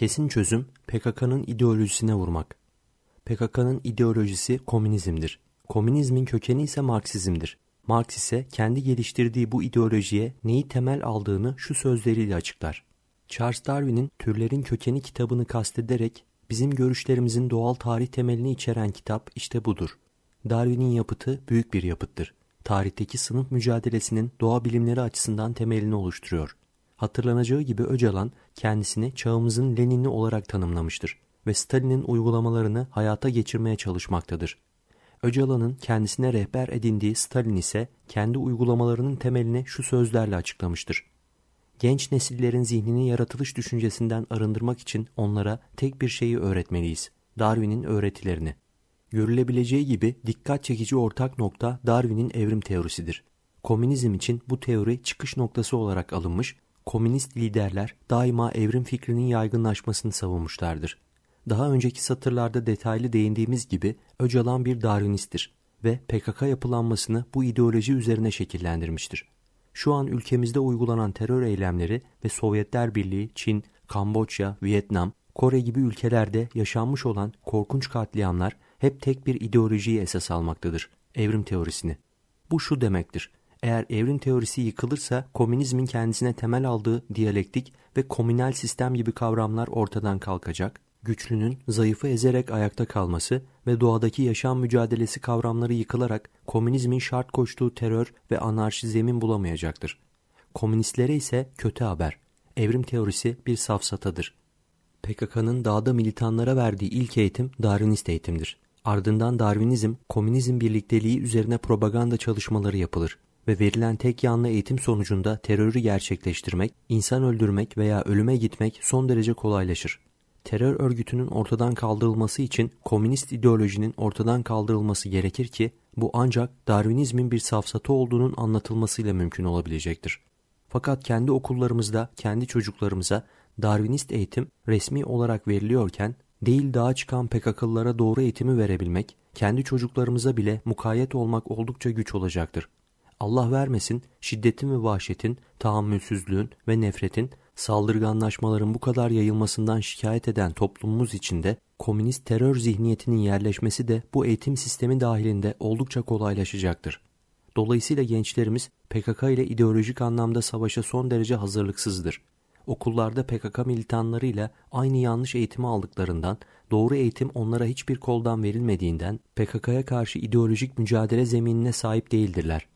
Kesin çözüm PKK'nın ideolojisine vurmak. PKK'nın ideolojisi komünizmdir. Komünizmin kökeni ise Marksizmdir. Marx ise kendi geliştirdiği bu ideolojiye neyi temel aldığını şu sözleriyle açıklar. Charles Darwin'in Türlerin Kökeni kitabını kastederek bizim görüşlerimizin doğal tarih temelini içeren kitap işte budur. Darwin'in yapıtı büyük bir yapıttır. Tarihteki sınıf mücadelesinin doğa bilimleri açısından temelini oluşturuyor. Hatırlanacağı gibi Öcalan kendisini çağımızın Lenin'i olarak tanımlamıştır ve Stalin'in uygulamalarını hayata geçirmeye çalışmaktadır. Öcalan'ın kendisine rehber edindiği Stalin ise kendi uygulamalarının temelini şu sözlerle açıklamıştır. Genç nesillerin zihnini yaratılış düşüncesinden arındırmak için onlara tek bir şeyi öğretmeliyiz. Darwin'in öğretilerini. Görülebileceği gibi dikkat çekici ortak nokta Darwin'in evrim teorisidir. Komünizm için bu teori çıkış noktası olarak alınmış komünist liderler daima evrim fikrinin yaygınlaşmasını savunmuşlardır. Daha önceki satırlarda detaylı değindiğimiz gibi Öcalan bir Darwinist'tir ve PKK yapılanmasını bu ideoloji üzerine şekillendirmiştir. Şu an ülkemizde uygulanan terör eylemleri ve Sovyetler Birliği, Çin, Kamboçya, Vietnam, Kore gibi ülkelerde yaşanmış olan korkunç katliamlar hep tek bir ideolojiyi esas almaktadır, evrim teorisini. Bu şu demektir, eğer evrim teorisi yıkılırsa komünizmin kendisine temel aldığı diyalektik ve komünel sistem gibi kavramlar ortadan kalkacak, güçlünün zayıfı ezerek ayakta kalması ve doğadaki yaşam mücadelesi kavramları yıkılarak komünizmin şart koştuğu terör ve anarşi zemin bulamayacaktır. Komünistlere ise kötü haber. Evrim teorisi bir safsatadır. PKK'nın dağda militanlara verdiği ilk eğitim Darwinist eğitimdir. Ardından Darwinizm, komünizm birlikteliği üzerine propaganda çalışmaları yapılır ve verilen tek yanlı eğitim sonucunda terörü gerçekleştirmek, insan öldürmek veya ölüme gitmek son derece kolaylaşır. Terör örgütünün ortadan kaldırılması için komünist ideolojinin ortadan kaldırılması gerekir ki bu ancak Darwinizmin bir safsatı olduğunun anlatılmasıyla mümkün olabilecektir. Fakat kendi okullarımızda kendi çocuklarımıza Darwinist eğitim resmi olarak veriliyorken değil daha çıkan PKK'lılara doğru eğitimi verebilmek, kendi çocuklarımıza bile mukayyet olmak oldukça güç olacaktır. Allah vermesin şiddetin ve vahşetin, tahammülsüzlüğün ve nefretin, saldırganlaşmaların bu kadar yayılmasından şikayet eden toplumumuz içinde komünist terör zihniyetinin yerleşmesi de bu eğitim sistemi dahilinde oldukça kolaylaşacaktır. Dolayısıyla gençlerimiz PKK ile ideolojik anlamda savaşa son derece hazırlıksızdır. Okullarda PKK militanlarıyla aynı yanlış eğitimi aldıklarından, doğru eğitim onlara hiçbir koldan verilmediğinden PKK'ya karşı ideolojik mücadele zeminine sahip değildirler.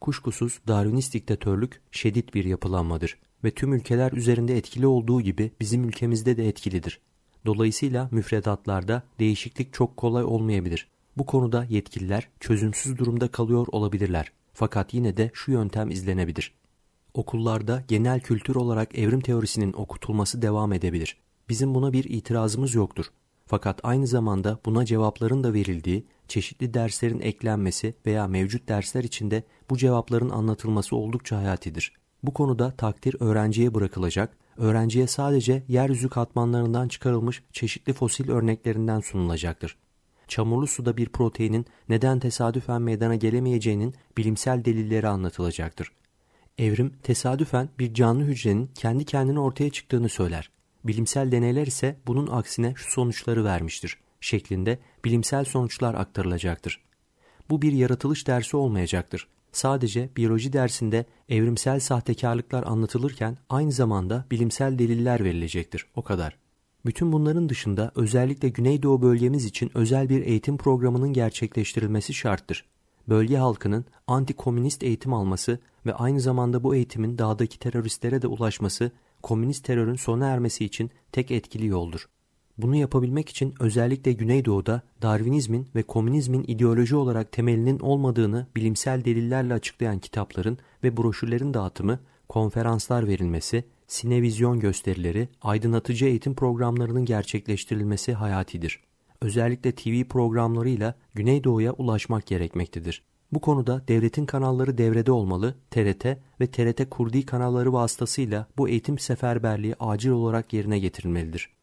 Kuşkusuz Darwinist diktatörlük şiddet bir yapılanmadır ve tüm ülkeler üzerinde etkili olduğu gibi bizim ülkemizde de etkilidir. Dolayısıyla müfredatlarda değişiklik çok kolay olmayabilir. Bu konuda yetkililer çözümsüz durumda kalıyor olabilirler. Fakat yine de şu yöntem izlenebilir. Okullarda genel kültür olarak evrim teorisinin okutulması devam edebilir. Bizim buna bir itirazımız yoktur. Fakat aynı zamanda buna cevapların da verildiği, çeşitli derslerin eklenmesi veya mevcut dersler içinde bu cevapların anlatılması oldukça hayatidir. Bu konuda takdir öğrenciye bırakılacak, öğrenciye sadece yeryüzü katmanlarından çıkarılmış çeşitli fosil örneklerinden sunulacaktır. Çamurlu suda bir proteinin neden tesadüfen meydana gelemeyeceğinin bilimsel delilleri anlatılacaktır. Evrim tesadüfen bir canlı hücrenin kendi kendine ortaya çıktığını söyler. Bilimsel deneyler ise bunun aksine şu sonuçları vermiştir şeklinde bilimsel sonuçlar aktarılacaktır. Bu bir yaratılış dersi olmayacaktır. Sadece biyoloji dersinde evrimsel sahtekarlıklar anlatılırken aynı zamanda bilimsel deliller verilecektir. O kadar. Bütün bunların dışında özellikle Güneydoğu bölgemiz için özel bir eğitim programının gerçekleştirilmesi şarttır. Bölge halkının anti-komünist eğitim alması ve aynı zamanda bu eğitimin dağdaki teröristlere de ulaşması, komünist terörün sona ermesi için tek etkili yoldur. Bunu yapabilmek için özellikle Güneydoğu'da Darwinizmin ve komünizmin ideoloji olarak temelinin olmadığını bilimsel delillerle açıklayan kitapların ve broşürlerin dağıtımı, konferanslar verilmesi, sinevizyon gösterileri, aydınlatıcı eğitim programlarının gerçekleştirilmesi hayatidir. Özellikle TV programlarıyla Güneydoğu'ya ulaşmak gerekmektedir. Bu konuda devletin kanalları devrede olmalı, TRT ve TRT kurdi kanalları vasıtasıyla bu eğitim seferberliği acil olarak yerine getirilmelidir.